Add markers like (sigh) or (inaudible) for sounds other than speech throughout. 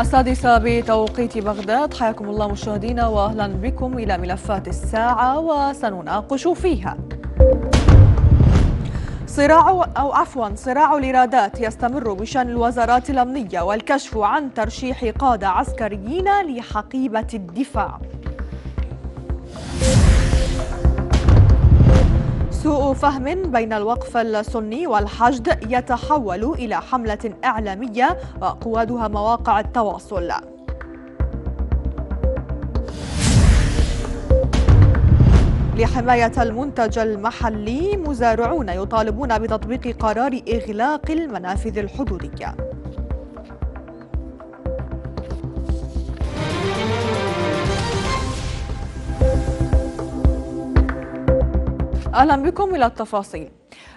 السادسة بتوقيت بغداد حياكم الله مشاهدينا وأهلا بكم إلى ملفات الساعة وسنناقش فيها صراع أو عفوا صراع الإيرادات يستمر بشأن الوزارات الأمنية والكشف عن ترشيح قادة عسكريين لحقيبة الدفاع سوء فهم بين الوقف السني والحشد يتحول إلى حملة إعلامية وقوادها مواقع التواصل لحماية المنتج المحلي مزارعون يطالبون بتطبيق قرار إغلاق المنافذ الحدودية اهلا بكم الى التفاصيل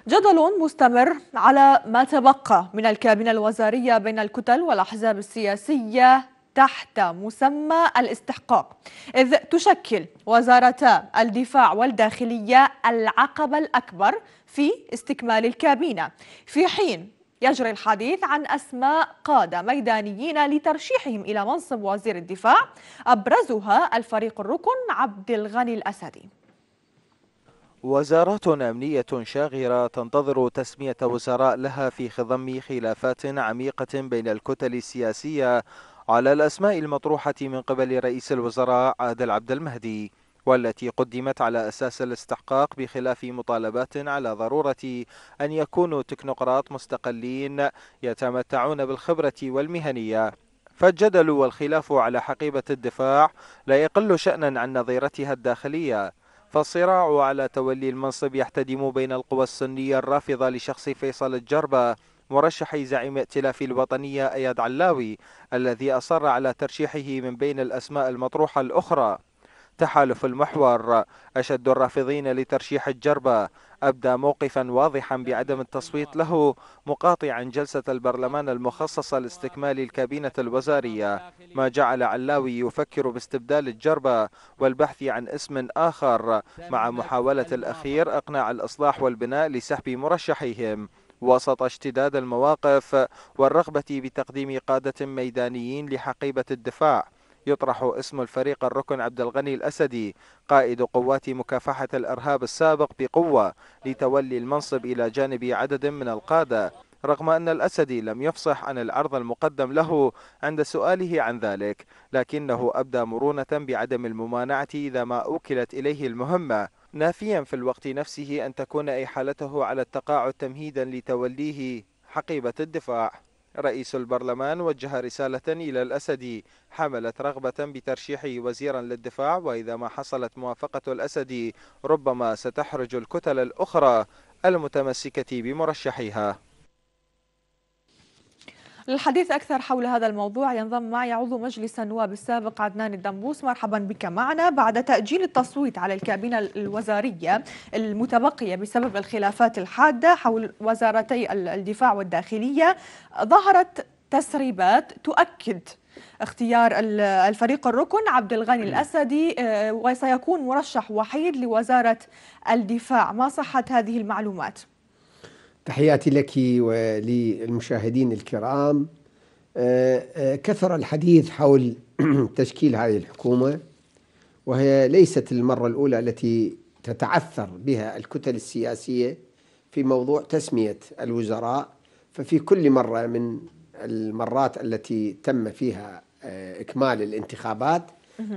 جدل مستمر على ما تبقى من الكابينه الوزاريه بين الكتل والاحزاب السياسيه تحت مسمى الاستحقاق إذ تشكل وزارتا الدفاع والداخلية العقبة الأكبر في استكمال الكابينة في حين يجري الحديث عن أسماء قادة ميدانيين لترشيحهم إلى منصب وزير الدفاع أبرزها الفريق الركن عبد الغني الأسدي وزارات أمنية شاغرة تنتظر تسمية وزراء لها في خضم خلافات عميقة بين الكتل السياسية على الأسماء المطروحة من قبل رئيس الوزراء عادل عبد المهدي والتي قدمت على أساس الاستحقاق بخلاف مطالبات على ضرورة أن يكونوا تكنقراط مستقلين يتمتعون بالخبرة والمهنية فالجدل والخلاف على حقيبة الدفاع لا يقل شأنا عن نظيرتها الداخلية فالصراع على تولي المنصب يحتدم بين القوى السنية الرافضة لشخص فيصل الجربة مرشح زعيم ائتلاف الوطنية أياد علاوي الذي أصر على ترشيحه من بين الأسماء المطروحة الأخرى تحالف المحور أشد الرافضين لترشيح الجربة أبدى موقفا واضحا بعدم التصويت له مقاطعا جلسة البرلمان المخصصة لاستكمال الكابينة الوزارية ما جعل علاوي يفكر باستبدال الجربة والبحث عن اسم آخر مع محاولة الأخير إقناع الإصلاح والبناء لسحب مرشحيهم وسط اشتداد المواقف والرغبة بتقديم قادة ميدانيين لحقيبة الدفاع يطرح اسم الفريق الركن عبد الغني الأسدي قائد قوات مكافحة الإرهاب السابق بقوة لتولي المنصب إلى جانب عدد من القادة رغم أن الأسدي لم يفصح عن العرض المقدم له عند سؤاله عن ذلك لكنه أبدى مرونة بعدم الممانعة إذا ما أوكلت إليه المهمة نافيا في الوقت نفسه أن تكون إحالته على التقاعد تمهيدا لتوليه حقيبة الدفاع رئيس البرلمان وجه رسالة إلى الأسد حملت رغبة بترشيحه وزيرا للدفاع وإذا ما حصلت موافقة الأسد ربما ستحرج الكتل الأخرى المتمسكة بمرشحيها للحديث أكثر حول هذا الموضوع ينضم معي عضو مجلس النواب السابق عدنان الدنبوس مرحبا بك معنا بعد تأجيل التصويت على الكابينة الوزارية المتبقية بسبب الخلافات الحادة حول وزارتي الدفاع والداخلية ظهرت تسريبات تؤكد اختيار الفريق الركن عبد الغني الاسدي آه، وسيكون مرشح وحيد لوزاره الدفاع، ما صحه هذه المعلومات؟ تحياتي لك وللمشاهدين الكرام آه، آه، كثر الحديث حول (clears throat) تشكيل هذه الحكومة وهي ليست المرة الأولى التي تتعثر بها الكتل السياسية في موضوع تسمية الوزراء ففي كل مرة من المرات التي تم فيها آه، إكمال الانتخابات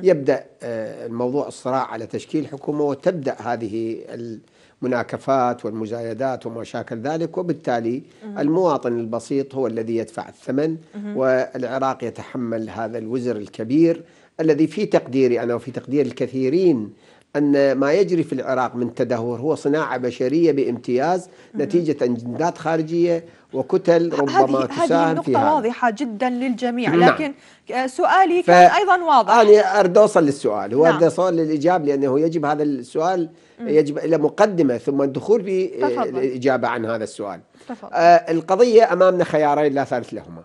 يبدأ الموضوع الصراع على تشكيل حكومة وتبدأ هذه الحكومة المناكفات والمزايدات وما شاكل ذلك وبالتالي المواطن البسيط هو الذي يدفع الثمن والعراق يتحمل هذا الوزر الكبير الذي في تقديري انا وفي تقدير الكثيرين أن ما يجري في العراق من تدهور هو صناعة بشرية بامتياز نتيجة أجندات خارجية وكتل ربما هذه تساهم في هذه النقطة واضحة جدا للجميع نعم. لكن آه، سؤالي كان أيضا واضح أنا أرد أوصل للسؤال هو نعم. أوصل للإجابة لأنه يجب هذا السؤال يجب إلى مقدمة ثم الدخول في آه، تفضل. الإجابة عن هذا السؤال تفضل. آه القضية أمامنا خيارين لا ثالث لهما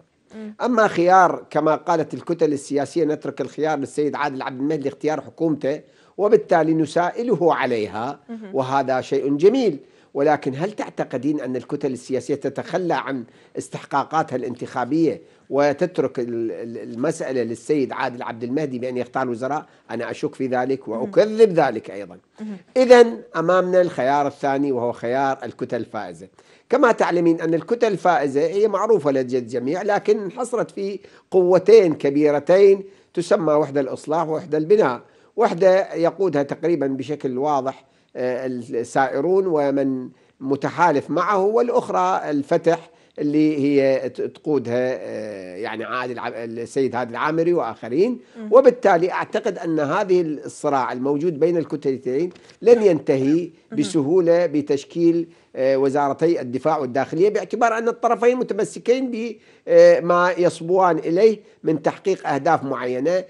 أما خيار كما قالت الكتل السياسية نترك الخيار للسيد عادل عبد المهدي اختيار حكومته وبالتالي نسائله عليها وهذا شيء جميل ولكن هل تعتقدين أن الكتل السياسية تتخلى عن استحقاقاتها الانتخابية وتترك المسألة للسيد عادل عبد المهدي بأن يختار وزراء أنا أشك في ذلك وأكذب ذلك أيضا إذا أمامنا الخيار الثاني وهو خيار الكتل الفائزة كما تعلمين أن الكتل الفائزة هي معروفة لدى الجميع لكن حصرت في قوتين كبيرتين تسمى وحدة الإصلاح ووحدة البناء وحدة يقودها تقريبا بشكل واضح آه، السائرون ومن متحالف معه والأخرى الفتح اللي هي تقودها آه، يعني عادل السيد هادي العامري واخرين وبالتالي اعتقد ان هذه الصراع الموجود بين الكتلتين لن ينتهي بسهوله بتشكيل آه، وزارتي الدفاع والداخليه باعتبار ان الطرفين متمسكين بما يصبوان اليه من تحقيق اهداف معينه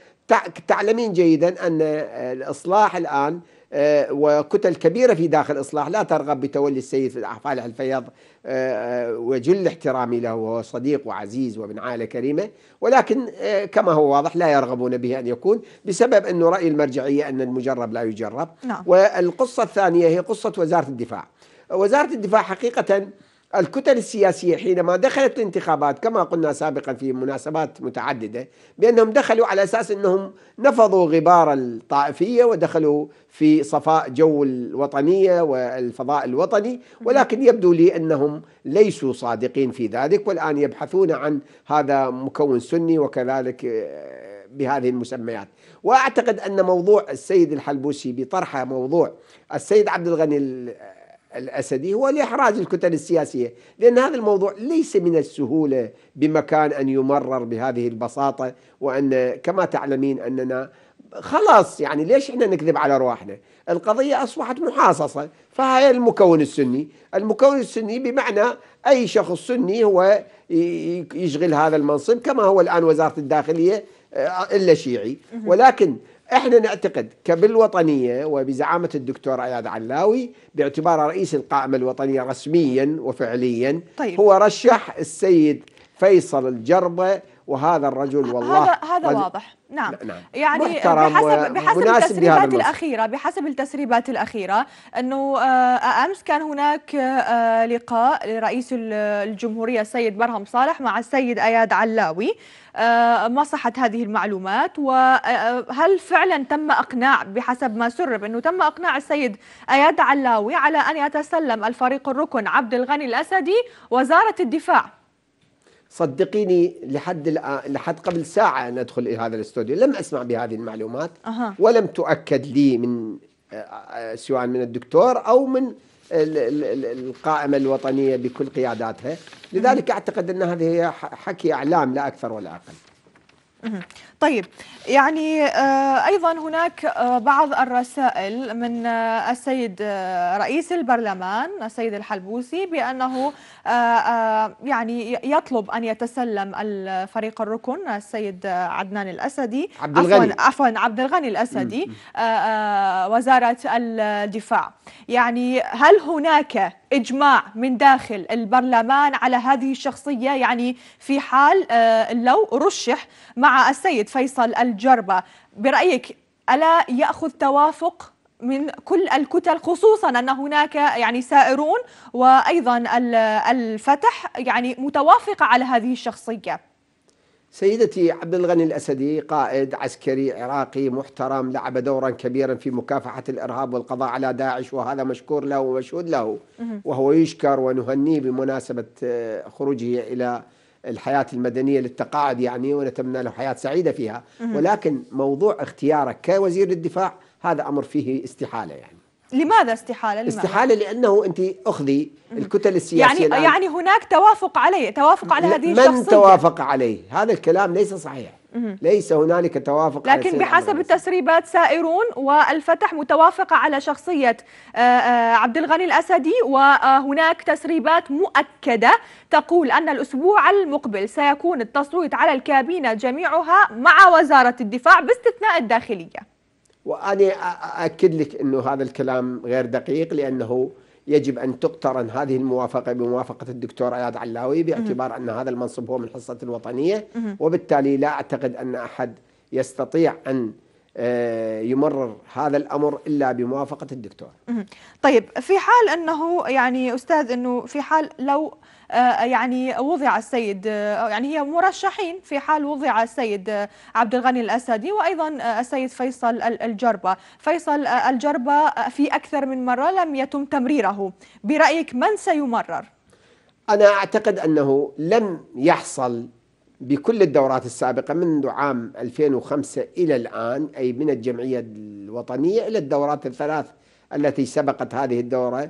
تعلمين جيدا أن آه، الإصلاح الآن آه، وكتل كبيرة في داخل الإصلاح لا ترغب بتولي السيد فالح الفيض آه، وجل احترامي له وهو صديق وعزيز ومن عائلة كريمة ولكن كما هو واضح لا يرغبون به أن يكون بسبب أنه رأي المرجعية أن المجرب لا يجرب نعم. والقصة الثانية هي قصة وزارة الدفاع وزارة الدفاع حقيقة الكتل السياسية حينما دخلت الانتخابات كما قلنا سابقا في مناسبات متعددة بأنهم دخلوا على أساس أنهم نفضوا غبار الطائفية ودخلوا في صفاء جو الوطنية والفضاء الوطني ولكن يبدو لي أنهم ليسوا صادقين في ذلك والآن يبحثون عن هذا مكون سني وكذلك آه، بهذه المسميات واعتقد ان موضوع السيد الحلبوسي بطرحه موضوع السيد عبد الغني الأسدي هو لإحراز الكتل السياسية لأن هذا الموضوع ليس من السهولة بمكان أن يمرر بهذه البساطة وأن كما تعلمين أننا خلاص يعني ليش احنا نكذب على رواحنا القضية أصبحت محاصصة فهي المكون السني المكون السني بمعنى أي شخص سني هو يشغل هذا المنصب كما هو الآن وزارة الداخلية آه، إلا شيعي ولكن احنا نعتقد كبالوطنيه وبزعامه الدكتور اياد علاوي باعتباره رئيس القائمه الوطنيه رسميا وفعليا طيب. هو رشح السيد فيصل الجربه وهذا الرجل والله هذا هذا رجل واضح نعم, نعم. يعني بحسب بحسب التسريبات الاخيره بحسب التسريبات الاخيره انه آه، امس كان هناك آه، لقاء لرئيس الجمهوريه السيد برهم صالح مع السيد اياد علاوي آه، ما صحت هذه المعلومات وهل فعلا تم اقناع بحسب ما سرب انه تم اقناع السيد اياد علاوي على ان يتسلم الفريق الركن عبد الغني الاسدي وزاره الدفاع صدقيني لحد لحد قبل ساعة أن أدخل إلى هذا الاستوديو لم أسمع بهذه المعلومات أه. ولم تؤكد لي من آه، آه، سواء من الدكتور أو من القائمة الوطنية بكل قياداتها لذلك أعتقد أن هذه هي حكي أعلام لا أكثر ولا أقل طيب يعني آه، أيضا هناك آه، بعض الرسائل من آه، السيد رئيس البرلمان السيد الحلبوسي بأنه يعني يطلب أن يتسلم الفريق الركن السيد عدنان الأسدي عبد الغني عفوا عبد الغني الأسدي وزارة الدفاع يعني هل هناك إجماع من داخل البرلمان على هذه الشخصية يعني في حال لو رشح مع السيد فيصل الجربة برأيك ألا يأخذ توافق من كل الكتل خصوصا أن هناك يعني سائرون وأيضا الفتح يعني متوافقة على هذه الشخصية سيدتي عبد الغني الاسدي قائد عسكري عراقي محترم لعب دورا كبيرا في مكافحه الارهاب والقضاء على داعش وهذا مشكور له ومشهود له وهو يشكر ونهنيه بمناسبه آه، خروجه الى الحياة المدنية للتقاعد يعني ونتمنى له حياة سعيدة فيها ولكن موضوع اختيارك كوزير للدفاع هذا أمر فيه استحالة يعني لماذا استحالة؟ لماذا؟ استحالة لأنه أنت أخذي الكتل السياسية يعني يعني هناك توافق عليه توافق على هذه من الشخصية من توافق عليه؟ هذا الكلام ليس صحيح ليس هنالك توافق لكن بحسب التسريبات سائرون والفتح متوافقة على شخصية آه، آه، عبد الغني الأسدي وهناك تسريبات مؤكدة تقول أن الأسبوع المقبل سيكون التصويت على الكابينة جميعها مع وزارة الدفاع باستثناء الداخلية وأنا أؤكد لك أنه هذا الكلام غير دقيق لأنه يجب أن تقترن هذه الموافقة بموافقة الدكتور اياد علاوي باعتبار أن هذا المنصب هو من حصة الوطنية وبالتالي لا أعتقد أن أحد يستطيع أن آه، يمرر هذا الامر الا بموافقه الدكتور. طيب في حال انه يعني استاذ انه في حال لو آه، يعني وضع السيد آه، يعني هي مرشحين في حال وضع السيد آه، عبد الغني الأسدي وأيضا السيد فيصل الجربة فيصل الجربة في أكثر من مرة لم يتم تمريره برأيك من سيمرر؟ أنا أعتقد أنه لم يحصل بكل الدورات السابقة منذ عام 2005 إلى الآن أي من الجمعية الوطنية إلى الدورات الثلاث التي سبقت هذه الدورة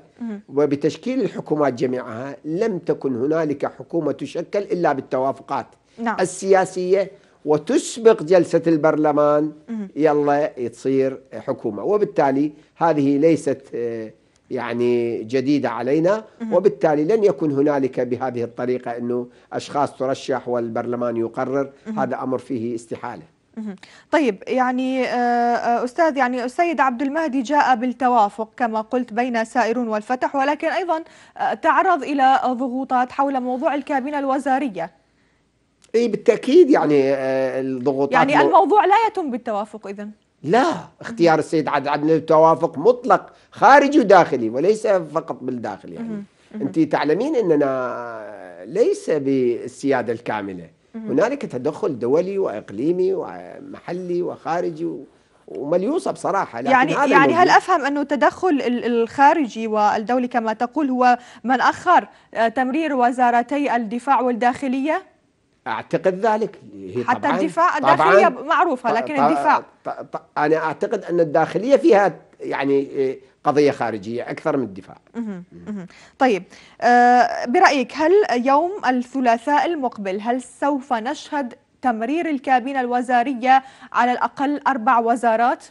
وبتشكيل الحكومات جميعها لم تكن هنالك حكومة تشكل إلا بالتوافقات نعم. السياسية وتسبق جلسة البرلمان يلا تصير حكومة وبالتالي هذه ليست آه، يعني جديدة علينا وبالتالي لن يكون هنالك بهذه الطريقة أنه أشخاص ترشح والبرلمان يقرر هذا أمر فيه استحالة طيب يعني آه، آه، أستاذ يعني السيد عبد المهدي جاء بالتوافق كما قلت بين سائرون والفتح ولكن أيضا آه، تعرض إلى ضغوطات حول موضوع الكابينة الوزارية اي بالتاكيد يعني الضغوطات يعني الموضوع لا يتم بالتوافق اذا لا اختيار السيد عبد عدنان التوافق مطلق خارجي وداخلي وليس فقط بالداخل يعني انت تعلمين اننا ليس بالسياده الكامله هنالك تدخل دولي واقليمي ومحلي وخارجي ومليوسه بصراحه لكن يعني هذا يعني هل افهم انه التدخل الخارجي والدولي كما تقول هو من اخر آه، تمرير وزارتي الدفاع والداخليه؟ اعتقد ذلك هي حتى طبعاً الدفاع الداخليه طبعاً معروفه لكن الدفاع انا اعتقد ان الداخليه فيها يعني إيه, قضية خارجية أكثر من الدفاع طيب آه، برأيك هل يوم الثلاثاء المقبل هل سوف نشهد تمرير الكابينة الوزارية على الأقل أربع وزارات؟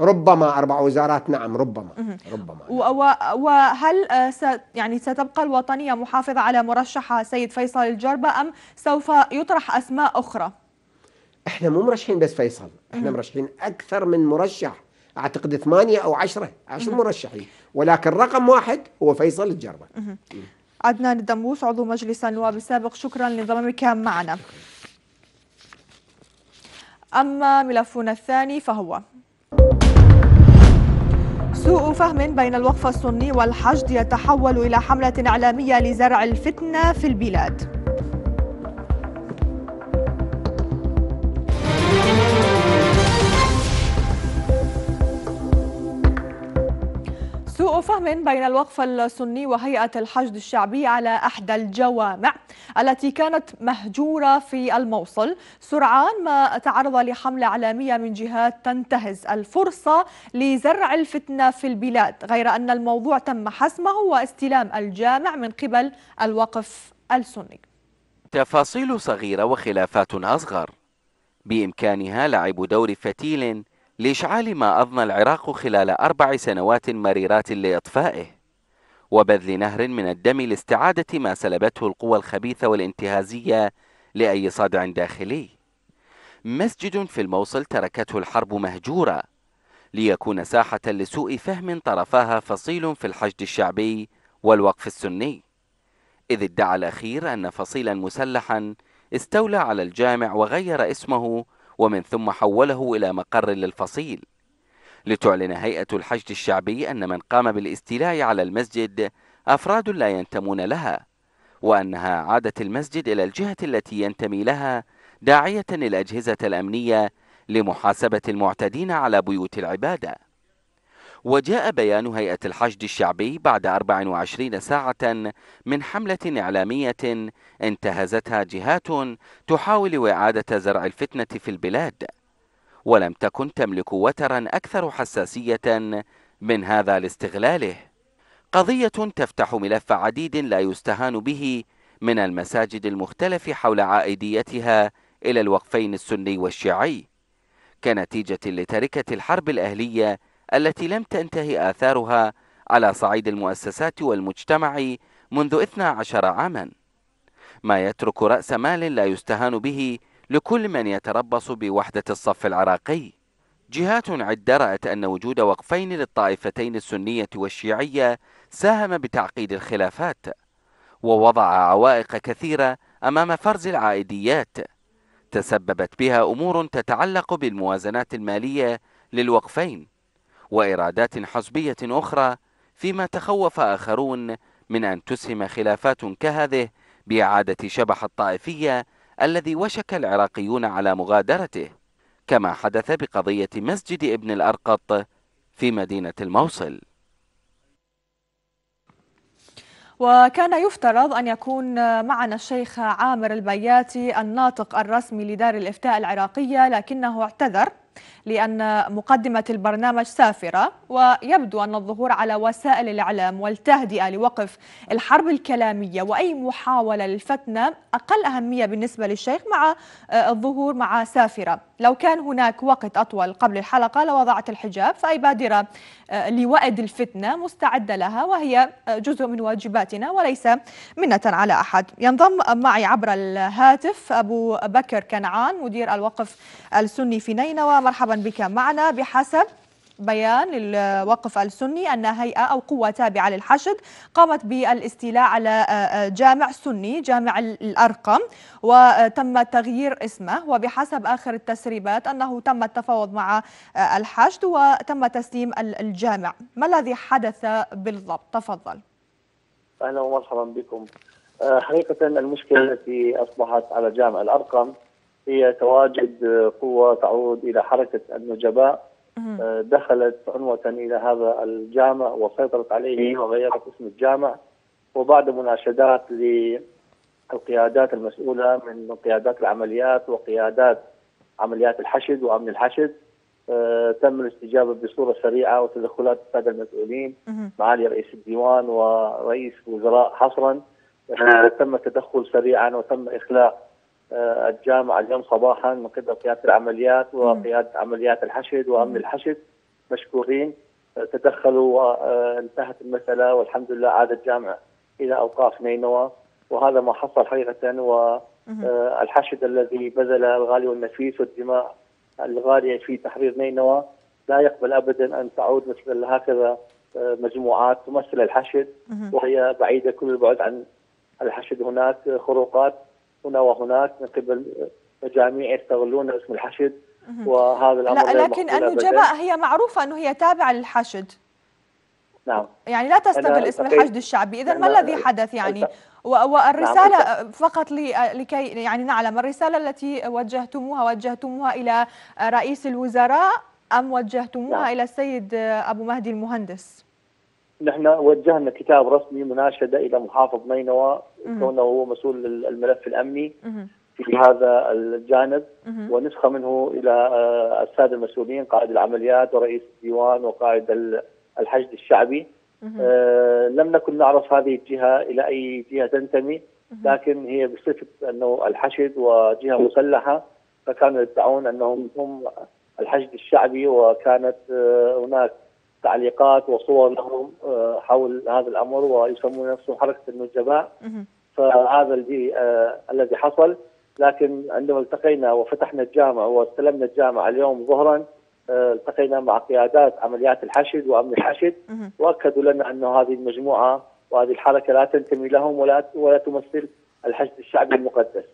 ربما أربع وزارات نعم ربما ربما نعم. وهل آه، يعني ستبقى الوطنية محافظة على مرشحها سيد فيصل الجربة أم سوف يطرح أسماء أخرى؟ احنا مو مرشحين بس فيصل احنا مرشحين اكثر من مرشح اعتقد ثمانيه او عشره عشر مرشحين ولكن رقم واحد هو فيصل الجربه عدنان الدموس عضو مجلس النواب السابق شكرا لانضمامك معنا أما ملفنا الثاني فهو سوء فهم بين الوقف السني والحشد يتحول إلى حملة إعلامية لزرع الفتنة في البلاد سوء فهم بين الوقف السني وهيئة الحشد الشعبي على أحدى الجوامع التي كانت مهجورة في الموصل سرعان ما تعرض لحملة إعلامية من جهات تنتهز الفرصة لزرع الفتنة في البلاد غير أن الموضوع تم حسمه واستلام الجامع من قبل الوقف السني تفاصيل صغيرة وخلافات أصغر بإمكانها لعب دور فتيل لإشعال ما أضنى العراق خلال أربع سنوات مريرات لإطفائه وبذل نهر من الدم لاستعادة ما سلبته القوى الخبيثة والانتهازية لأي صدع داخلي مسجد في الموصل تركته الحرب مهجورة ليكون ساحة لسوء فهم طرفاها فصيل في الحشد الشعبي والوقف السني إذ ادعى الأخير أن فصيلا مسلحا استولى على الجامع وغير اسمه ومن ثم حوله إلى مقر للفصيل لتعلن هيئة الحشد الشعبي أن من قام بالاستيلاء على المسجد أفراد لا ينتمون لها وأنها عادت المسجد إلى الجهة التي ينتمي لها داعية الأجهزة الأمنية لمحاسبة المعتدين على بيوت العبادة وجاء بيان هيئة الحشد الشعبي بعد 24 ساعة من حملة إعلامية انتهزتها جهات تحاول إعادة زرع الفتنة في البلاد ولم تكن تملك وترا أكثر حساسية من هذا لاستغلاله قضية تفتح ملف عديد لا يستهان به من المساجد المختلف حول عائديتها إلى الوقفين السني والشيعي كنتيجة لتركة الحرب الأهلية التي لم تنتهي آثارها على صعيد المؤسسات والمجتمع منذ 12 عاما ما يترك رأس مال لا يستهان به لكل من يتربص بوحدة الصف العراقي جهات عدة رأت أن وجود وقفين للطائفتين السنية والشيعية ساهم بتعقيد الخلافات ووضع عوائق كثيرة أمام فرز العائديات تسببت بها أمور تتعلق بالموازنات المالية للوقفين وإرادات حزبية أخرى فيما تخوف آخرون من أن تسهم خلافات كهذه بإعادة شبح الطائفية الذي وشك العراقيون على مغادرته كما حدث بقضية مسجد ابن الأرقط في مدينة الموصل وكان يفترض أن يكون معنا الشيخ عامر البياتي الناطق الرسمي لدار الإفتاء العراقية لكنه اعتذر لأن مقدمة البرنامج سافرة ويبدو أن الظهور على وسائل الإعلام والتهدئة لوقف الحرب الكلامية وأي محاولة للفتنة أقل أهمية بالنسبة للشيخ مع آه، الظهور مع سافرة لو كان هناك وقت أطول قبل الحلقة لوضعت الحجاب فأي بادرة آه، لوأد الفتنة مستعدة لها وهي آه، جزء من واجباتنا وليس منة على أحد ينضم معي عبر الهاتف أبو بكر كنعان مدير الوقف السني في نينوى مرحبا بك معنا بحسب بيان الوقف السني أن هيئة أو قوة تابعة للحشد قامت بالاستيلاء على جامع سني جامع الأرقم وتم تغيير اسمه وبحسب آخر التسريبات أنه تم التفاوض مع الحشد وتم تسليم الجامع ما الذي حدث بالضبط تفضل أهلا ومرحبا بكم آه، حقيقة المشكلة التي أصبحت على جامع الأرقم هي تواجد آه، قوة تعود إلى حركة النجباء آه، دخلت عنوة إلى هذا الجامع وسيطرت عليه إيه. وغيرت اسم الجامع وبعد مناشدات للقيادات المسؤولة من قيادات العمليات وقيادات عمليات الحشد وأمن الحشد آه، تم الاستجابة بصورة سريعة وتدخلات السادة المسؤولين معالي رئيس الديوان ورئيس وزراء حصرا تم التدخل سريعا وتم إخلاء آه، الجامعه اليوم صباحا من قبل قياده العمليات وقياده عمليات الحشد وامن الحشد مشكورين آه، تدخلوا وانتهت آه، المساله والحمد لله عاد الجامع الى اوقاف نينوى وهذا ما حصل حقيقه والحشد الذي بذل الغالي والنفيس والدماء الغاليه في تحرير نينوى لا يقبل ابدا ان تعود مثل هكذا مجموعات تمثل الحشد وهي بعيده كل البعد عن الحشد هناك خروقات هنا وهناك من قبل مجاميع يستغلون اسم الحشد وهذا الامر لا لكن النجباء هي معروفه انه هي تابعه للحشد نعم يعني لا تستغل اسم الحشد الشعبي اذا ما الذي حدث يعني والرساله نعم. فقط لكي يعني نعلم الرساله التي وجهتموها وجهتموها الى رئيس الوزراء ام وجهتموها نعم. الى السيد ابو مهدي المهندس نحن وجهنا كتاب رسمي مناشده الى محافظ نينوى كونه هو مسؤول الملف الامني في هذا الجانب ونسخه منه الى آه، الساده المسؤولين قائد العمليات ورئيس الديوان وقائد الحشد الشعبي آه، لم نكن نعرف هذه الجهه الى اي جهه تنتمي لكن هي بصفه انه الحشد وجهه مسلحه فكانوا يدعون انهم هم الحشد الشعبي وكانت آه، هناك تعليقات وصور لهم آه، حول هذا الامر ويسمون نفسهم حركه النجباء فهذا الذي آه، الذي حصل لكن عندما التقينا وفتحنا الجامع واستلمنا الجامع اليوم ظهرا آه، التقينا مع قيادات عمليات الحشد وامن الحشد واكدوا لنا انه هذه المجموعه وهذه الحركه لا تنتمي لهم ولا ولا تمثل الحشد الشعبي المقدس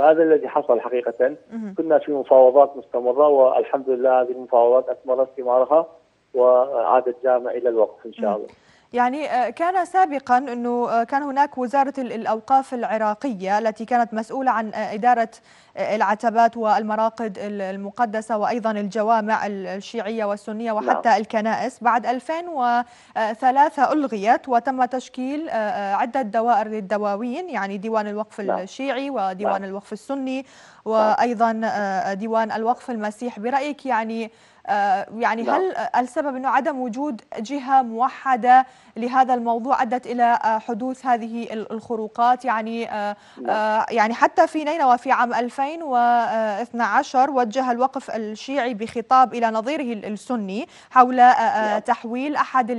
هذا الذي حصل حقيقه كنا في مفاوضات مستمره والحمد لله هذه المفاوضات اثمرت ثمارها وعاد الجامع الى الوقف ان شاء الله يعني آه، كان سابقا انه آه، كان هناك وزاره الاوقاف العراقيه التي كانت مسؤوله عن آه، اداره العتبات والمراقد المقدسة وأيضا الجوامع الشيعية والسنية نعم. وحتى الكنائس بعد 2003 ألغيت وتم تشكيل آه، آه، عدة دوائر للدواوين يعني ديوان الوقف نعم. الشيعي وديوان نعم. الوقف السني وأيضا آه، ديوان الوقف المسيح برأيك يعني يعني هل السبب انه عدم وجود جهه موحده لهذا الموضوع ادت الى حدوث هذه الخروقات يعني يعني حتى في نينوى في عام 2000 2012 وجه الوقف الشيعي بخطاب إلى نظيره السني حول آه، آه، تحويل أحد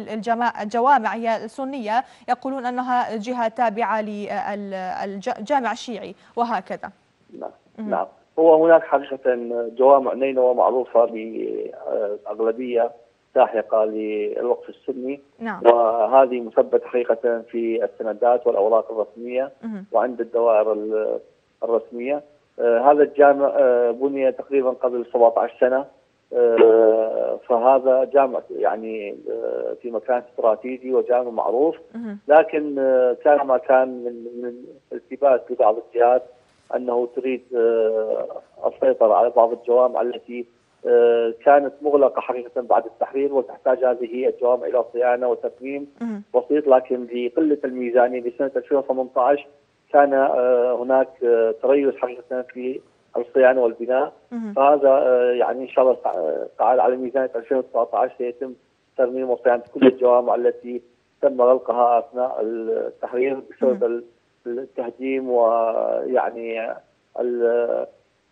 الجوامع هي السنية يقولون أنها جهة تابعة للجامع آه، الشيعي وهكذا نعم نعم هو هناك حقيقة جوامع نينوى معروفة بأغلبية ساحقة للوقف السني نعم. وهذه مثبتة حقيقة في السندات والأوراق الرسمية مه. وعند الدوائر الرسمية آه، هذا الجامع آه، بني تقريبا قبل 17 سنه آه، فهذا جامع يعني في مكان استراتيجي وجامع معروف لكن كان ما كان من التباس لبعض الجهات انه تريد السيطره على بعض الجوامع التي كانت مغلقه حقيقه بعد التحرير وتحتاج هذه الجوامع الى صيانه وترميم بسيط لكن لقله الميزانيه بسنه 2018 كان آه، هناك آه، تريث حقيقه في الصيانه والبناء فهذا آه، يعني ان شاء الله تعالى على ميزانيه 2019 سيتم ترميم وصيانه كل الجوامع التي تم غلقها اثناء التحرير بسبب التهجيم ويعني ال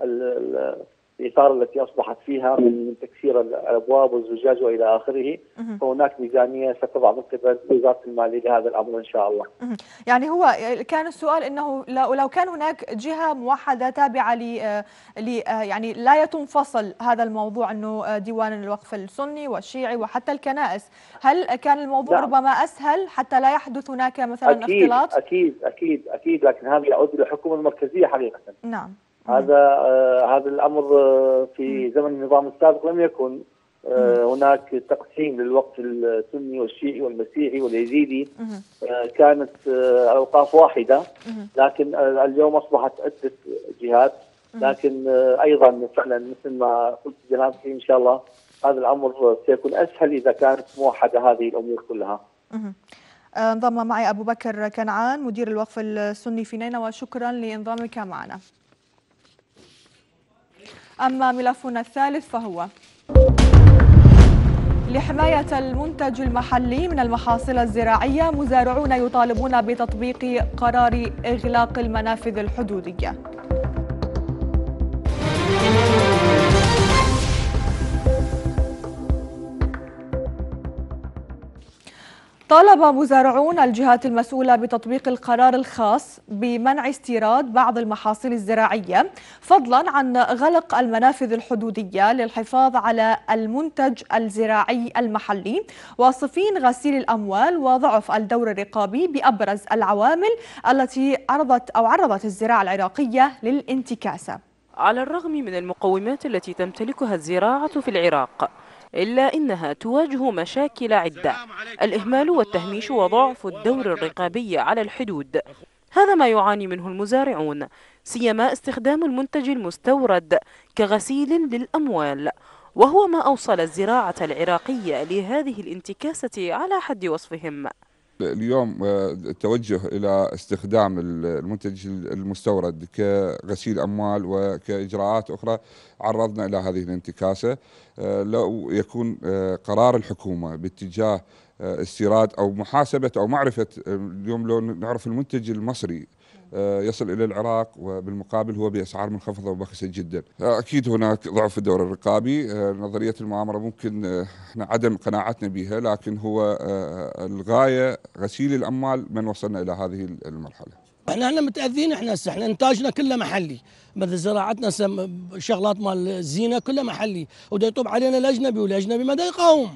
ال الاطار التي اصبحت فيها من تكسير الابواب والزجاج والى اخره فهناك ميزانيه ستضع من قبل وزاره الماليه لهذا الامر ان شاء الله. يعني هو كان السؤال انه لو كان هناك جهه موحده تابعه ل يعني لا يتنفصل هذا الموضوع انه ديوان الوقف السني والشيعي وحتى الكنائس، هل كان الموضوع نعم. ربما اسهل حتى لا يحدث هناك مثلا أكيد اختلاط؟ اكيد اكيد اكيد لكن هذا يعود للحكومه المركزيه حقيقه. نعم. هذا آه، هذا الامر آه، في زمن النظام السابق لم يكن آه، هناك تقسيم للوقت السني والشيعي والمسيحي واليزيدي كانت اوقاف واحده لكن اليوم اصبحت عده جهات لكن ايضا فعلا مثل ما قلت جنابك ان شاء الله هذا الامر سيكون اسهل اذا كانت موحده هذه الامور كلها. انضم معي ابو بكر كنعان مدير الوقف السني في نينوى شكرا لانضامك معنا. أما ملفنا الثالث فهو لحماية المنتج المحلي من المحاصيل الزراعية مزارعون يطالبون بتطبيق قرار إغلاق المنافذ الحدودية طالب مزارعون الجهات المسؤولة بتطبيق القرار الخاص بمنع استيراد بعض المحاصيل الزراعية فضلا عن غلق المنافذ الحدودية للحفاظ على المنتج الزراعي المحلي واصفين غسيل الأموال وضعف الدور الرقابي بأبرز العوامل التي عرضت أو عرضت الزراعة العراقية للانتكاسة على الرغم من المقومات التي تمتلكها الزراعة في العراق إلا إنها تواجه مشاكل عدة الإهمال والتهميش وضعف الدور الرقابي على الحدود هذا ما يعاني منه المزارعون سيما استخدام المنتج المستورد كغسيل للأموال وهو ما أوصل الزراعة العراقية لهذه الانتكاسة على حد وصفهم اليوم التوجه آه، الى استخدام المنتج المستورد كغسيل اموال وكاجراءات اخرى عرضنا الى هذه الانتكاسه آه، لو يكون آه، قرار الحكومه باتجاه استيراد او محاسبه او معرفه اليوم لو نعرف المنتج المصري آه، يصل الى العراق وبالمقابل هو باسعار منخفضه وبخسه جدا. آه، اكيد هناك ضعف في الدور الرقابي، آه، نظريه المؤامره ممكن احنا عدم قناعتنا بها لكن هو الغايه غسيل الاموال من وصلنا الى هذه المرحله. احنا احنا متاذين احنا هسه احنا انتاجنا كله محلي مثل زراعتنا شغلات مال الزينه كلها محلي وده يطوب علينا الاجنبي والاجنبي ما يقاوم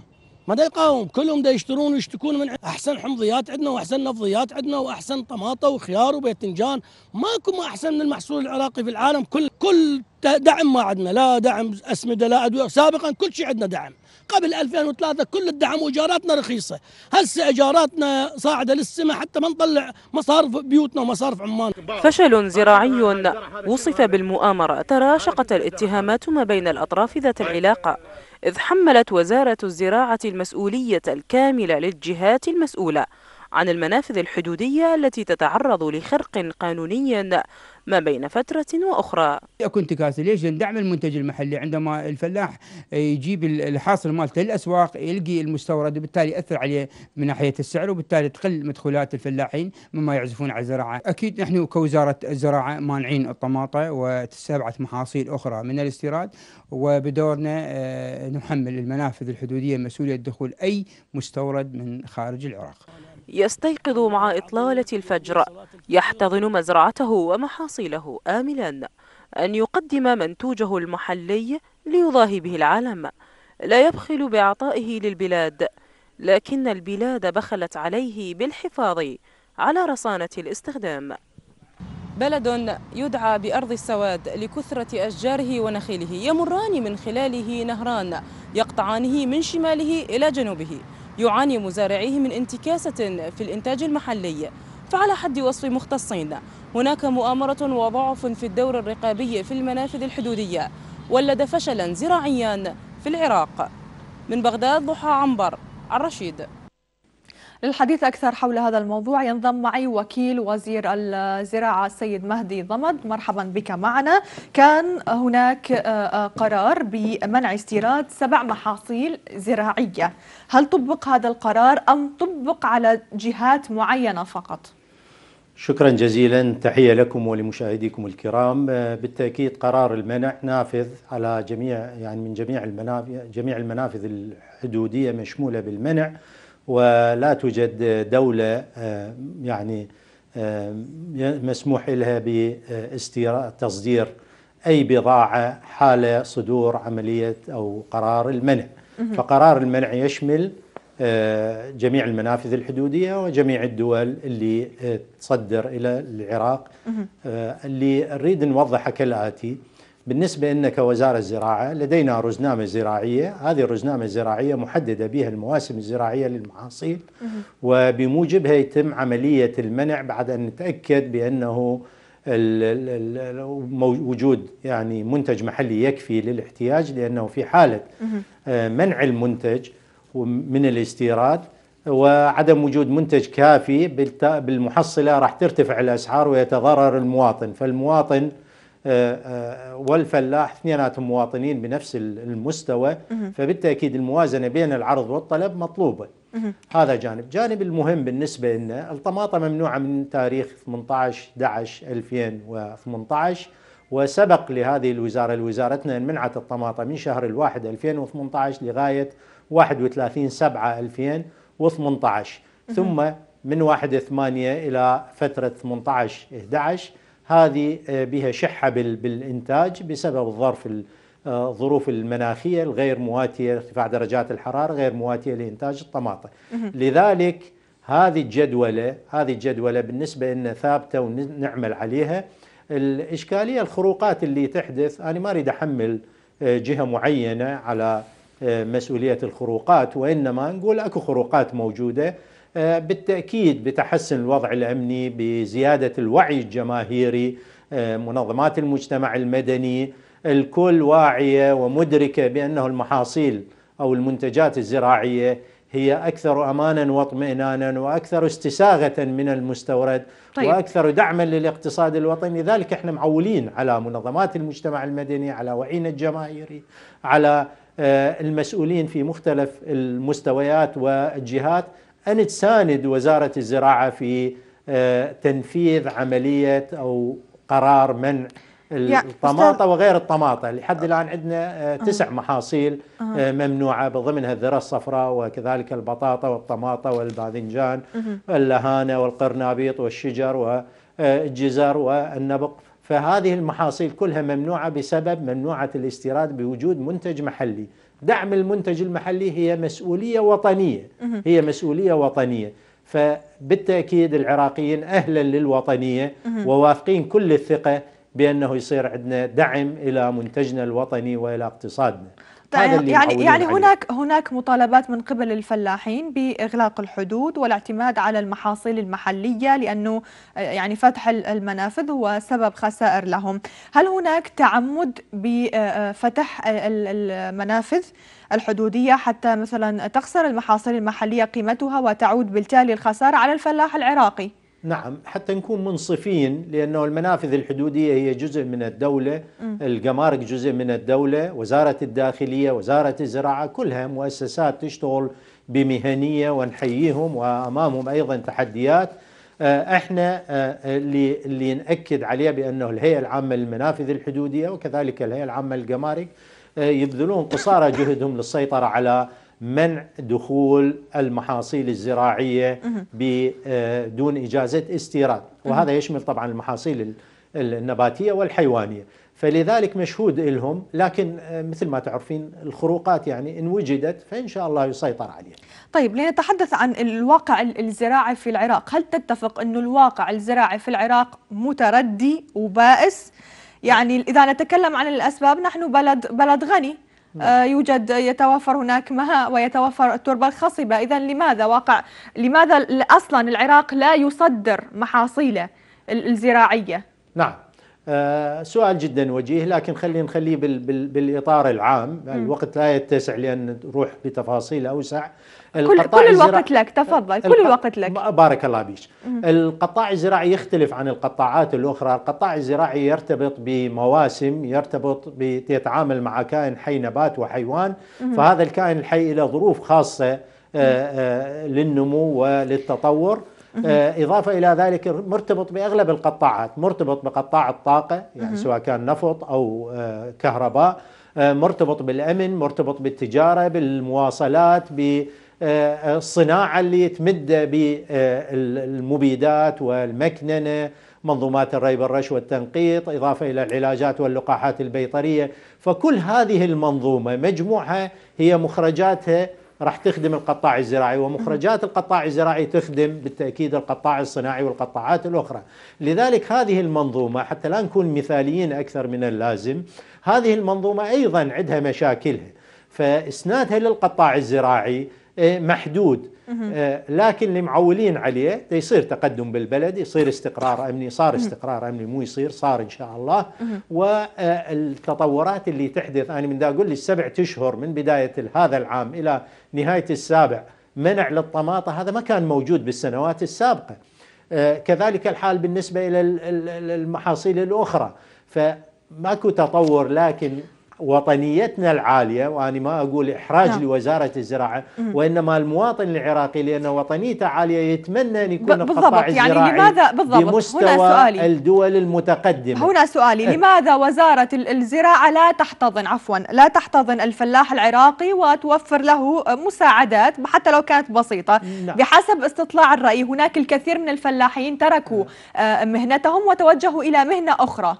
ما دا يقاوم كلهم دا يشترون ويشتكون من احسن حمضيات عندنا واحسن نفضيات عندنا واحسن طماطه وخيار وباذنجان ماكو ما احسن من المحصول العراقي في العالم كل كل دعم ما عندنا لا دعم اسمده لا ادويه سابقا كل شيء عندنا دعم قبل 2003 كل الدعم واجاراتنا رخيصه هسه اجاراتنا صاعده للسماء حتى ما نطلع مصارف بيوتنا ومصارف عمان فشل زراعي وصف بالمؤامره تراشقت الاتهامات ما بين الاطراف ذات العلاقه إذ حملت وزارة الزراعة المسؤولية الكاملة للجهات المسؤولة عن المنافذ الحدودية التي تتعرض لخرق قانوني ما بين فترة وأخرى أكو انتكاسة ليش ندعم المنتج المحلي عندما الفلاح يجيب الحاصل مالته للأسواق يلقي المستورد وبالتالي يأثر عليه من ناحية السعر وبالتالي تقل مدخولات الفلاحين مما يعزفون على الزراعة أكيد نحن كوزارة الزراعة مانعين الطماطة وسبعة محاصيل أخرى من الاستيراد وبدورنا آه، نحمل المنافذ الحدودية مسؤولية دخول أي مستورد من خارج العراق يستيقظ مع إطلالة الفجر يحتضن مزرعته ومحاصيله آملا أن يقدم منتوجه المحلي ليضاهي به العالم لا يبخل بعطائه للبلاد لكن البلاد بخلت عليه بالحفاظ على رصانة الاستخدام بلد يدعى بأرض السواد لكثرة أشجاره ونخيله يمران من خلاله نهران يقطعانه من شماله إلى جنوبه يعاني مزارعيه من انتكاسة في الإنتاج المحلي فعلى حد وصف مختصين هناك مؤامرة وضعف في الدور الرقابي في المنافذ الحدودية ولد فشلا زراعيا في العراق من بغداد ضحى عنبر الرشيد للحديث أكثر حول هذا الموضوع ينضم معي وكيل وزير الزراعة السيد مهدي ضمد مرحبا بك معنا كان هناك آه، آه، قرار بمنع استيراد سبع محاصيل زراعية هل طبق هذا القرار أم طبق على جهات معينة فقط؟ شكرا جزيلا تحية لكم ولمشاهديكم الكرام آه، بالتأكيد قرار المنع نافذ على جميع يعني من جميع المنافذ جميع المنافذ الحدودية مشمولة بالمنع ولا توجد دولة آه، يعني آه، مسموح لها بتصدير أي بضاعة حال صدور عملية أو قرار المنع فقرار المنع يشمل آه، جميع المنافذ الحدودية وجميع الدول اللي تصدر إلى العراق اللي نريد نوضحها كالآتي بالنسبة لنا كوزارة الزراعة لدينا رزنامة زراعية هذه الرزنامة الزراعية محددة بها المواسم الزراعية للمحاصيل وبموجبها يتم عملية المنع بعد أن نتأكد بأنه وجود يعني منتج محلي يكفي للاحتياج لأنه في حالة آه، منع المنتج من الاستيراد وعدم وجود منتج كافي بالمحصلة راح ترتفع الأسعار ويتضرر المواطن فالمواطن آه، آه، والفلاح اثنيناتهم مواطنين بنفس المستوى فبالتاكيد الموازنه بين العرض والطلب مطلوبه هذا جانب جانب المهم بالنسبه لنا الطماطه ممنوعه من تاريخ 18 11 2018 وسبق لهذه الوزارة لوزارتنا أن منعت الطماطة من شهر الواحد 2018 لغاية 31 سبعة 2018 ثم من 1 8 إلى فترة 18 11 هذه آه، بها شحة بالإنتاج بسبب الظرف الظروف آه، المناخية الغير مواتية ارتفاع درجات الحرارة غير مواتية لإنتاج الطماطم لذلك هذه الجدولة هذه الجدولة بالنسبة لنا ثابتة ونعمل عليها الإشكالية الخروقات اللي تحدث أنا ما أريد أحمل آه، جهة معينة على مسؤولية الخروقات وإنما نقول أكو خروقات موجودة آه، بالتاكيد بتحسن الوضع الامني بزياده الوعي الجماهيري آه، منظمات المجتمع المدني الكل واعيه ومدركه بانه المحاصيل او المنتجات الزراعيه هي اكثر امانا واطمئنانا واكثر استساغه من المستورد طيب. واكثر دعما للاقتصاد الوطني لذلك احنا معولين على منظمات المجتمع المدني على وعينا الجماهيري على آه، المسؤولين في مختلف المستويات والجهات أن تساند وزارة الزراعة في آه، تنفيذ عملية أو قرار منع الطماطة وغير الطماطة لحد الآن عندنا آه، تسع محاصيل آه، ممنوعة ضمنها الذرة الصفراء وكذلك البطاطا والطماطة والباذنجان واللهانة والقرنابيط والشجر والجزر والنبق فهذه المحاصيل كلها ممنوعة بسبب ممنوعة الاستيراد بوجود منتج محلي دعم المنتج المحلي هي مسؤوليه وطنيه هي مسؤوليه وطنيه فبالتاكيد العراقيين اهلا للوطنيه وواثقين كل الثقه بانه يصير عندنا دعم الى منتجنا الوطني والى اقتصادنا طيب، يعني يعني هناك هناك مطالبات من قبل الفلاحين باغلاق الحدود والاعتماد على المحاصيل المحليه لانه يعني فتح المنافذ هو سبب خسائر لهم، هل هناك تعمد بفتح المنافذ الحدوديه حتى مثلا تخسر المحاصيل المحليه قيمتها وتعود بالتالي الخساره على الفلاح العراقي؟ نعم حتى نكون منصفين لأنه المنافذ الحدودية هي جزء من الدولة م. الجمارك جزء من الدولة وزارة الداخلية وزارة الزراعة كلها مؤسسات تشتغل بمهنية ونحييهم وأمامهم أيضا تحديات آه، احنا آه، اللي اللي ناكد عليه بانه الهيئه العامه للمنافذ الحدوديه وكذلك الهيئه العامه للجمارك آه، يبذلون قصارى جهدهم للسيطره على منع دخول المحاصيل الزراعيه بدون آه، اجازه استيراد وهذا يشمل طبعا المحاصيل النباتيه والحيوانيه فلذلك مشهود لهم لكن آه، مثل ما تعرفين الخروقات يعني إن وجدت فإن شاء الله يسيطر عليها طيب لنتحدث عن الواقع الزراعي في العراق هل تتفق أن الواقع الزراعي في العراق متردي وبائس؟ يعني إذا نتكلم عن الأسباب نحن بلد, بلد غني آه، يوجد يتوفر هناك ماء ويتوفر التربة الخصبة إذا لماذا واقع لماذا أصلا العراق لا يصدر محاصيله الزراعية نعم آه سؤال جدا وجيه لكن خلينا نخليه بال بال بالإطار العام الوقت لا يتسع لأن نروح بتفاصيل أوسع كل, كل الوقت لك تفضل كل الوقت لك بارك الله بيش القطاع الزراعي يختلف عن القطاعات الأخرى القطاع الزراعي يرتبط بمواسم يرتبط بيتعامل مع كائن حي نبات وحيوان فهذا الكائن الحي له ظروف خاصة آه، آه، للنمو وللتطور آه، إضافة إلى ذلك مرتبط بأغلب القطاعات مرتبط بقطاع الطاقة يعني سواء كان نفط أو كهرباء مرتبط بالأمن مرتبط بالتجارة بالمواصلات بالتجارة آه، الصناعة اللي تمد بالمبيدات والمكننة منظومات الري بالرش والتنقيط إضافة إلى العلاجات واللقاحات البيطرية فكل هذه المنظومة مجموعها هي مخرجاتها راح تخدم القطاع الزراعي ومخرجات القطاع الزراعي تخدم بالتأكيد القطاع الصناعي والقطاعات الأخرى لذلك هذه المنظومة حتى لا نكون مثاليين أكثر من اللازم هذه المنظومة أيضا عندها مشاكلها فإسنادها للقطاع الزراعي إيه، محدود آه، لكن اللي معولين عليه يصير تقدم بالبلد يصير استقرار أمني صار استقرار أمني مو يصير صار إن شاء الله والتطورات اللي تحدث أنا من دا أقول لي السبع أشهر من بداية هذا العام إلى نهاية السابع منع للطماطة هذا ما كان موجود بالسنوات السابقة آه، كذلك الحال بالنسبة إلى المحاصيل الأخرى فماكو تطور لكن وطنيتنا العالية وأنا ما أقول إحراج نعم. لوزارة الزراعة مم. وإنما المواطن العراقي لأن وطنيته عالية يتمنى أن يكون القطاع يعني لماذا بالضبط بمستوى هنا سؤالي. الدول المتقدمة هنا سؤالي أه. لماذا وزارة الزراعة لا تحتضن عفوا لا تحتضن الفلاح العراقي وتوفر له مساعدات حتى لو كانت بسيطة نعم. بحسب استطلاع الرأي هناك الكثير من الفلاحين تركوا إيه. آه، مهنتهم وتوجهوا إلى مهنة أخرى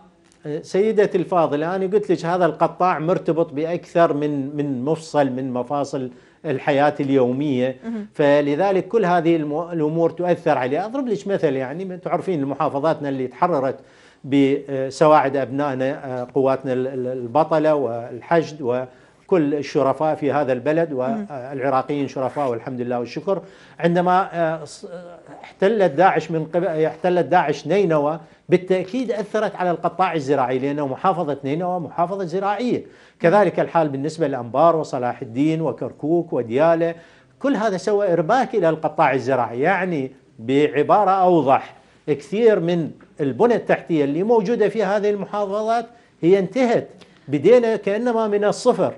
سيدتي الفاضلة أنا قلت لك هذا القطاع مرتبط بأكثر من من مفصل من مفاصل الحياة اليومية فلذلك كل هذه الأمور تؤثر عليه أضرب لك مثل يعني تعرفين محافظاتنا اللي تحررت بسواعد أبنائنا آه، قواتنا البطلة والحشد و كل الشرفاء في هذا البلد والعراقيين شرفاء والحمد لله والشكر عندما آه، آه، احتلت داعش من قبل احتلت داعش نينوى بالتاكيد اثرت على القطاع الزراعي لانه محافظه نينوى محافظه زراعيه كذلك الحال بالنسبه لانبار وصلاح الدين وكركوك ودياله كل هذا سوى ارباك الى القطاع الزراعي يعني بعباره اوضح كثير من البنى التحتيه اللي موجوده في هذه المحافظات هي انتهت بدينا كانما من الصفر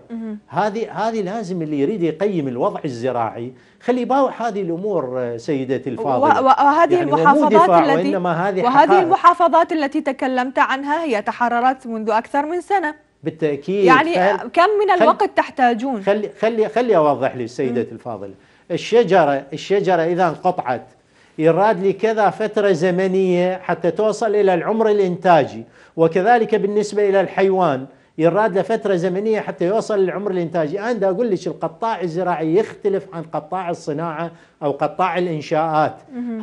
هذه هذه لازم اللي يريد يقيم الوضع الزراعي خلي باوع هذه الامور آه، سيدتي الفاضله وهذه يعني المحافظات التي هذه وهذه المحافظات التي تكلمت عنها هي تحررت منذ اكثر من سنه بالتاكيد يعني كم من الوقت خلي تحتاجون خلي خلي خلي اوضح لي سيدتي الفاضله الشجره الشجره اذا انقطعت يراد لي كذا فتره زمنيه حتى توصل الى العمر الانتاجي وكذلك بالنسبه الى الحيوان يراد له فتره زمنيه حتى يوصل للعمر الانتاجي، انا دا اقول لك القطاع الزراعي يختلف عن قطاع الصناعه او قطاع الانشاءات،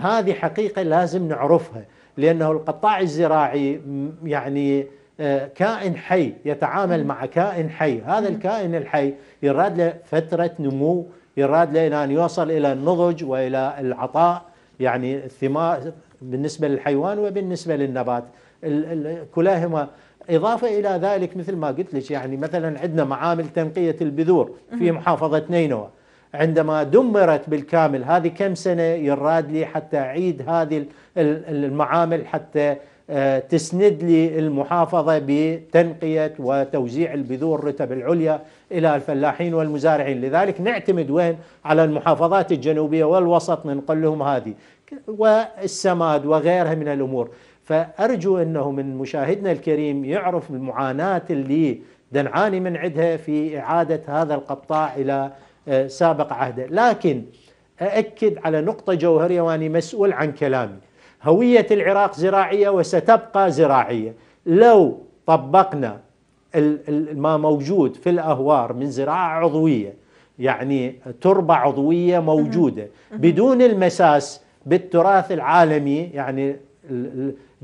هذه حقيقه لازم نعرفها، لانه القطاع الزراعي يعني آه، كائن حي يتعامل مع كائن حي، هذا الكائن الحي يراد له فتره نمو، يراد له الى ان يوصل الى النضج والى العطاء يعني الثمار بالنسبه للحيوان وبالنسبه للنبات، كلاهما إضافة إلى ذلك مثل ما قلت لك يعني مثلا عندنا معامل تنقية البذور في محافظة نينوى عندما دمرت بالكامل هذه كم سنة يراد لي حتى أعيد هذه المعامل حتى آه، تسند لي المحافظة بتنقية وتوزيع البذور الرتب العليا إلى الفلاحين والمزارعين لذلك نعتمد وين على المحافظات الجنوبية والوسط ننقل لهم هذه والسماد وغيرها من الأمور فأرجو أنه من مشاهدنا الكريم يعرف المعاناة اللي دنعاني من عدها في إعادة هذا القطاع إلى آه، سابق عهده لكن اؤكد على نقطة جوهرية وأني مسؤول عن كلامي هوية العراق زراعية وستبقى زراعية لو طبقنا ما موجود في الأهوار من زراعة عضوية يعني تربة عضوية موجودة بدون المساس بالتراث العالمي يعني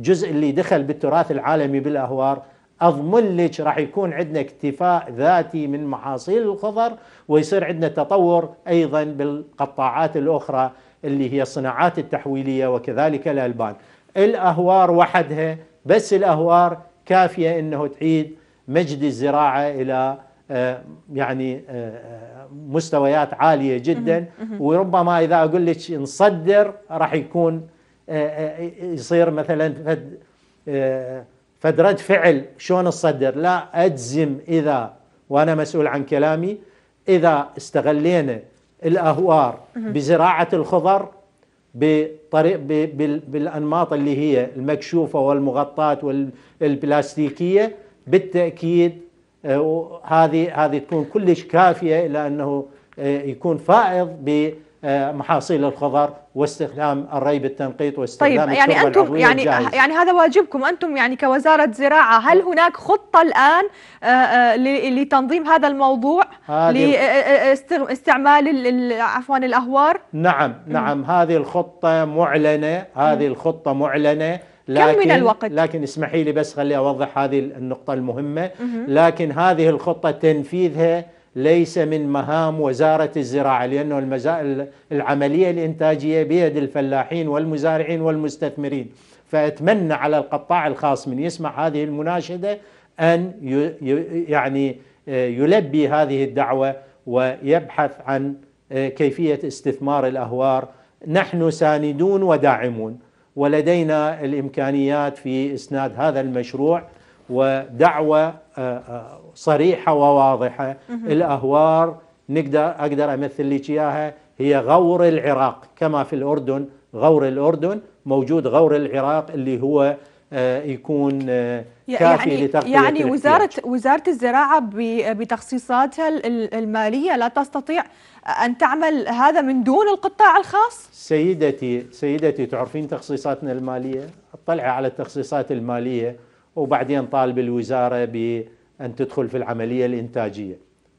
الجزء اللي دخل بالتراث العالمي بالاهوار اضمن لك راح يكون عندنا اكتفاء ذاتي من محاصيل الخضر ويصير عندنا تطور ايضا بالقطاعات الاخرى اللي هي الصناعات التحويليه وكذلك الالبان. الاهوار وحدها بس الاهوار كافيه انه تعيد مجد الزراعه الى آه، يعني آه، مستويات عاليه جدا وربما اذا اقول لك نصدر راح يكون يصير مثلا فد آه، فد رد فعل شلون الصدر لا اجزم اذا وانا مسؤول عن كلامي اذا استغلينا الاهوار بزراعه الخضر بطريق بالانماط اللي هي المكشوفه والمغطاه والبلاستيكيه بالتاكيد آه، هذه هذه تكون كلش كافيه الى انه آه، يكون فائض ب آه، محاصيل الخضار واستخدام الري بالتنقيط واستخدام طيب يعني انتم يعني الجاهز. يعني هذا واجبكم انتم يعني كوزاره زراعه هل هناك خطه الان آه، آه، لتنظيم هذا الموضوع لاستعمال عفوا الاهوار نعم نعم هذه الخطه معلنه هذه الخطه معلنه لكن كم من الوقت؟ لكن اسمحي لي بس خلي اوضح هذه النقطه المهمه لكن هذه الخطه تنفيذها ليس من مهام وزارة الزراعة لأنه المزا... العملية الإنتاجية بيد الفلاحين والمزارعين والمستثمرين فأتمنى على القطاع الخاص من يسمع هذه المناشدة أن ي... يعني آه، يلبي هذه الدعوة ويبحث عن آه، كيفية استثمار الأهوار نحن ساندون وداعمون ولدينا الإمكانيات في إسناد هذا المشروع ودعوة آه، صريحه وواضحه الاهوار نقدر اقدر امثل لك اياها هي غور العراق كما في الاردن غور الاردن موجود غور العراق اللي هو آه، يكون آه، كافي يعني لتغطيه يعني وزاره وزاره الزراعه بتخصيصاتها الماليه لا تستطيع ان تعمل هذا من دون القطاع الخاص؟ سيدتي سيدتي تعرفين تخصيصاتنا الماليه؟ اطلعي على التخصيصات الماليه وبعدين طالب الوزاره ب أن تدخل في العملية الإنتاجية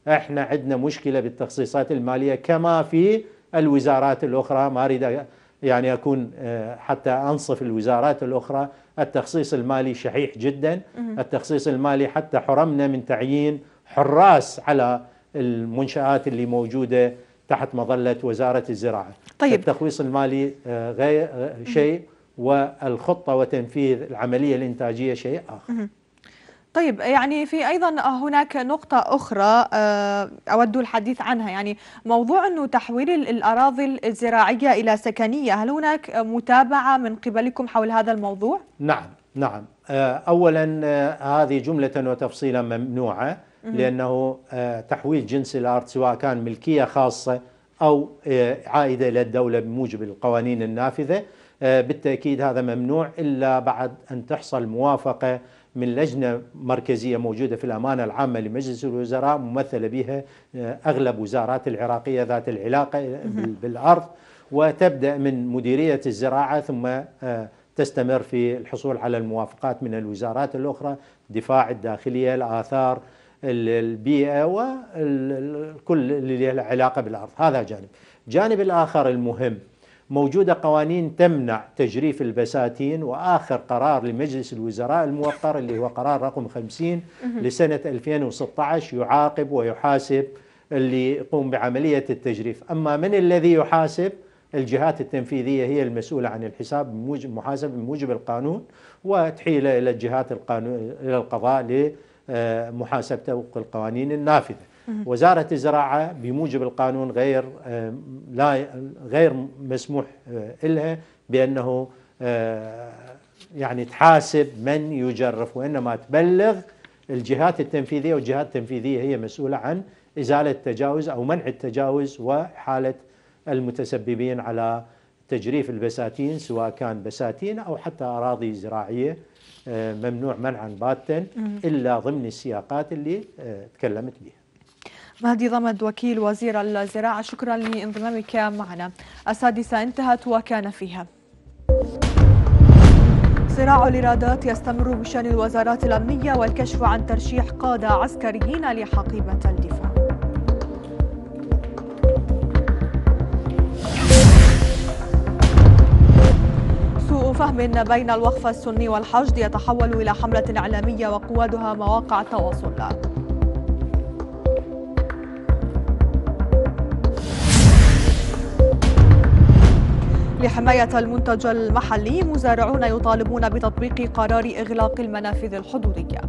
احنا عندنا مشكلة بالتخصيصات المالية كما في الوزارات الأخرى ما أريد يعني أكون آه، حتى أنصف الوزارات الأخرى التخصيص المالي شحيح جدا التخصيص المالي حتى حرمنا من تعيين حراس على المنشآت اللي موجودة تحت مظلة وزارة الزراعة طيب التخصيص المالي آه، غير آه، شيء والخطة وتنفيذ العملية الإنتاجية شيء آخر طيب يعني في أيضا هناك نقطة أخرى آه، أود الحديث عنها يعني موضوع أنه تحويل الأراضي الزراعية إلى سكنية هل هناك متابعة من قبلكم حول هذا الموضوع؟ نعم نعم آه، أولا آه، هذه جملة وتفصيلا ممنوعة لأنه تحويل جنس الأرض سواء كان ملكية خاصة أو عائدة إلى الدولة بموجب القوانين النافذة بالتأكيد هذا ممنوع إلا بعد أن تحصل موافقة من لجنه مركزيه موجوده في الامانه العامه لمجلس الوزراء ممثله بها آه، اغلب وزارات العراقيه ذات العلاقه آه، بالارض وتبدا من مديريه الزراعه ثم آه، تستمر في الحصول على الموافقات من الوزارات الاخرى دفاع الداخليه الاثار البيئه وكل اللي له علاقه بالارض هذا جانب الجانب الاخر المهم موجودة قوانين تمنع تجريف البساتين وآخر قرار لمجلس الوزراء الموقر اللي هو قرار رقم 50 لسنة 2016 يعاقب ويحاسب اللي يقوم بعملية التجريف أما من الذي يحاسب الجهات التنفيذية هي المسؤولة عن الحساب بموجب محاسبة بموجب القانون وتحيله إلى الجهات القانون إلى القضاء لمحاسبته وفق القوانين النافذة وزاره الزراعه بموجب القانون غير آه، لا غير مسموح آه، لها بانه آه، يعني تحاسب من يجرف وانما تبلغ الجهات التنفيذيه والجهات التنفيذيه هي مسؤوله عن ازاله التجاوز او منع التجاوز وحاله المتسببين على تجريف البساتين سواء كان بساتين او حتى اراضي زراعيه ممنوع منعا باتا الا ضمن السياقات اللي تكلمت بها. مهدي ضمد وكيل وزير الزراعة شكرا لانضمامك معنا السادسة انتهت وكان فيها صراع الإرادات يستمر بشأن الوزارات الأمنية والكشف عن ترشيح قادة عسكريين لحقيبة الدفاع سوء فهم بين الوقف السني والحشد يتحول إلى حملة إعلامية وقوادها مواقع التواصل لحماية المنتج المحلي مزارعون يطالبون بتطبيق قرار إغلاق المنافذ الحدودية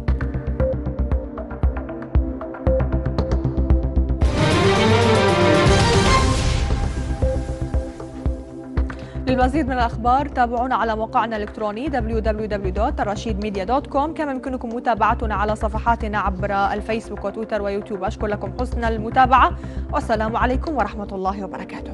للمزيد من الأخبار تابعونا على موقعنا الإلكتروني www.rashidmedia.com كما يمكنكم متابعتنا على صفحاتنا عبر الفيسبوك وتويتر ويوتيوب أشكر لكم حسن المتابعة والسلام عليكم ورحمة الله وبركاته